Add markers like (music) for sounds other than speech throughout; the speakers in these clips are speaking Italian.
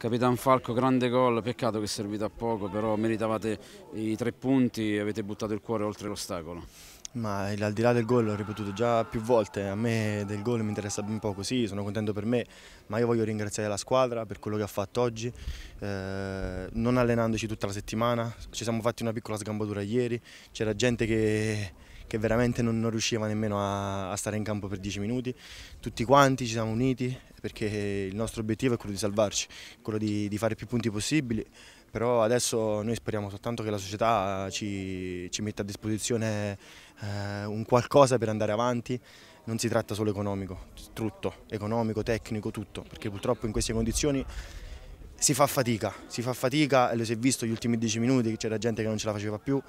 Capitan Falco, grande gol, peccato che è servito a poco, però meritavate i tre punti e avete buttato il cuore oltre l'ostacolo. Ma al di là del gol l'ho ripetuto già più volte, a me del gol mi interessa ben poco, sì sono contento per me, ma io voglio ringraziare la squadra per quello che ha fatto oggi, eh, non allenandoci tutta la settimana, ci siamo fatti una piccola sgambatura ieri, c'era gente che che veramente non, non riusciva nemmeno a, a, stare in campo per 10 minuti. Tutti quanti ci siamo uniti perché il nostro obiettivo è quello di salvarci, quello di, di fare più punti possibili, però adesso noi speriamo soltanto che la società eh, ci, ci metta a disposizione eh, un qualcosa per andare avanti non si tratta solo economico, tutto, economico, tecnico, tutto, perché purtroppo in queste condizioni si fa fatica, si fa fatica e lo si è visto gli ultimi dieci minuti, c'era gente che non ce la faceva più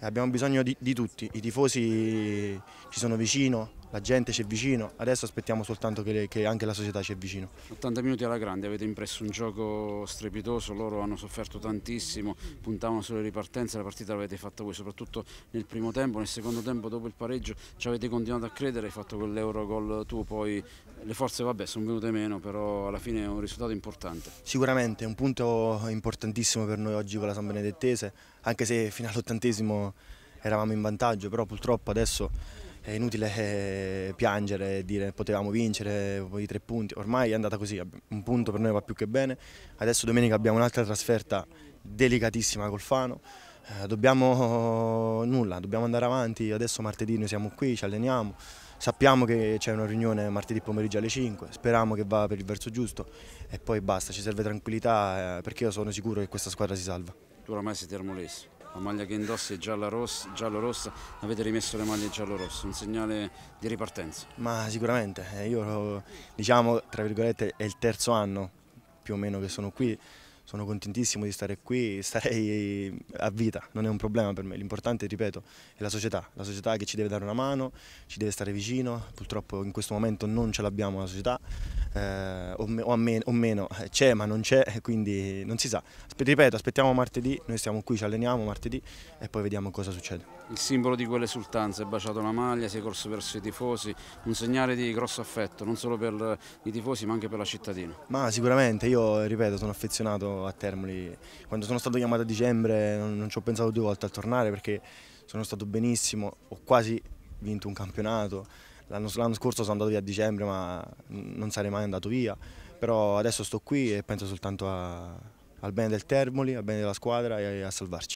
abbiamo bisogno di, di tutti, i tifosi ci sono vicino, la gente ci è vicino, adesso aspettiamo soltanto che, le, che anche la società ci è vicino. 80 minuti alla grande, avete impresso un gioco strepitoso, loro hanno sofferto tantissimo, puntavano sulle ripartenze, la partita l'avete fatta voi, soprattutto nel primo tempo, nel secondo tempo dopo il pareggio ci avete continuato a credere, hai fatto quell'Eurogol tu, poi le forze vabbè sono venute meno, però alla fine è un risultato importante. Sicuramente, è un punto importantissimo per noi oggi con la San Benedettese, anche se fino all'ottantesimo eravamo in vantaggio, però purtroppo adesso è inutile eh, piangere e dire potevamo vincere i tre punti, ormai è andata così, un punto per noi va più che bene, adesso domenica abbiamo un'altra trasferta delicatissima col Fano, eh, dobbiamo (laughs) nulla, dobbiamo andare avanti, adesso martedì noi siamo qui, ci alleniamo, sappiamo che c'è una riunione martedì pomeriggio alle 5, speriamo che va per il verso giusto e poi basta, ci serve tranquillità eh, perché io sono sicuro che questa squadra si salva. Tu oramai sei termolese la maglia che indossi è giallo-rossa, avete rimesso le maglie giallo-rosse, un segnale di ripartenza? Ma sicuramente, eh, io diciamo tra virgolette è il terzo anno più o meno che sono qui, sono contentissimo di stare qui, starei a vita, non è un problema per me, l'importante ripeto è la società, la società che ci deve dare una mano, ci deve stare vicino, purtroppo in questo momento non ce l'abbiamo la società, eh, o, me, o, me, o, meno, eh, c'è ma non c'è, eh, quindi non si sa. ripeto, aspettiamo martedì, noi siamo qui, ci alleniamo martedì e poi vediamo cosa succede. Il simbolo di quell'esultanza, è baciato la maglia, si è corso verso i tifosi, un segnale di grosso affetto, non solo per i tifosi ma anche per la cittadina. Ma sicuramente, io ripeto, sono affezionato a Termoli, quando sono stato chiamato a dicembre non, non ci ho pensato due volte a tornare perché sono stato benissimo, ho quasi vinto un campionato, L'anno, scorso sono andato via a dicembre ma non sarei mai andato via, però adesso sto qui e penso soltanto a, al bene del Termoli, al bene della squadra e a salvarci.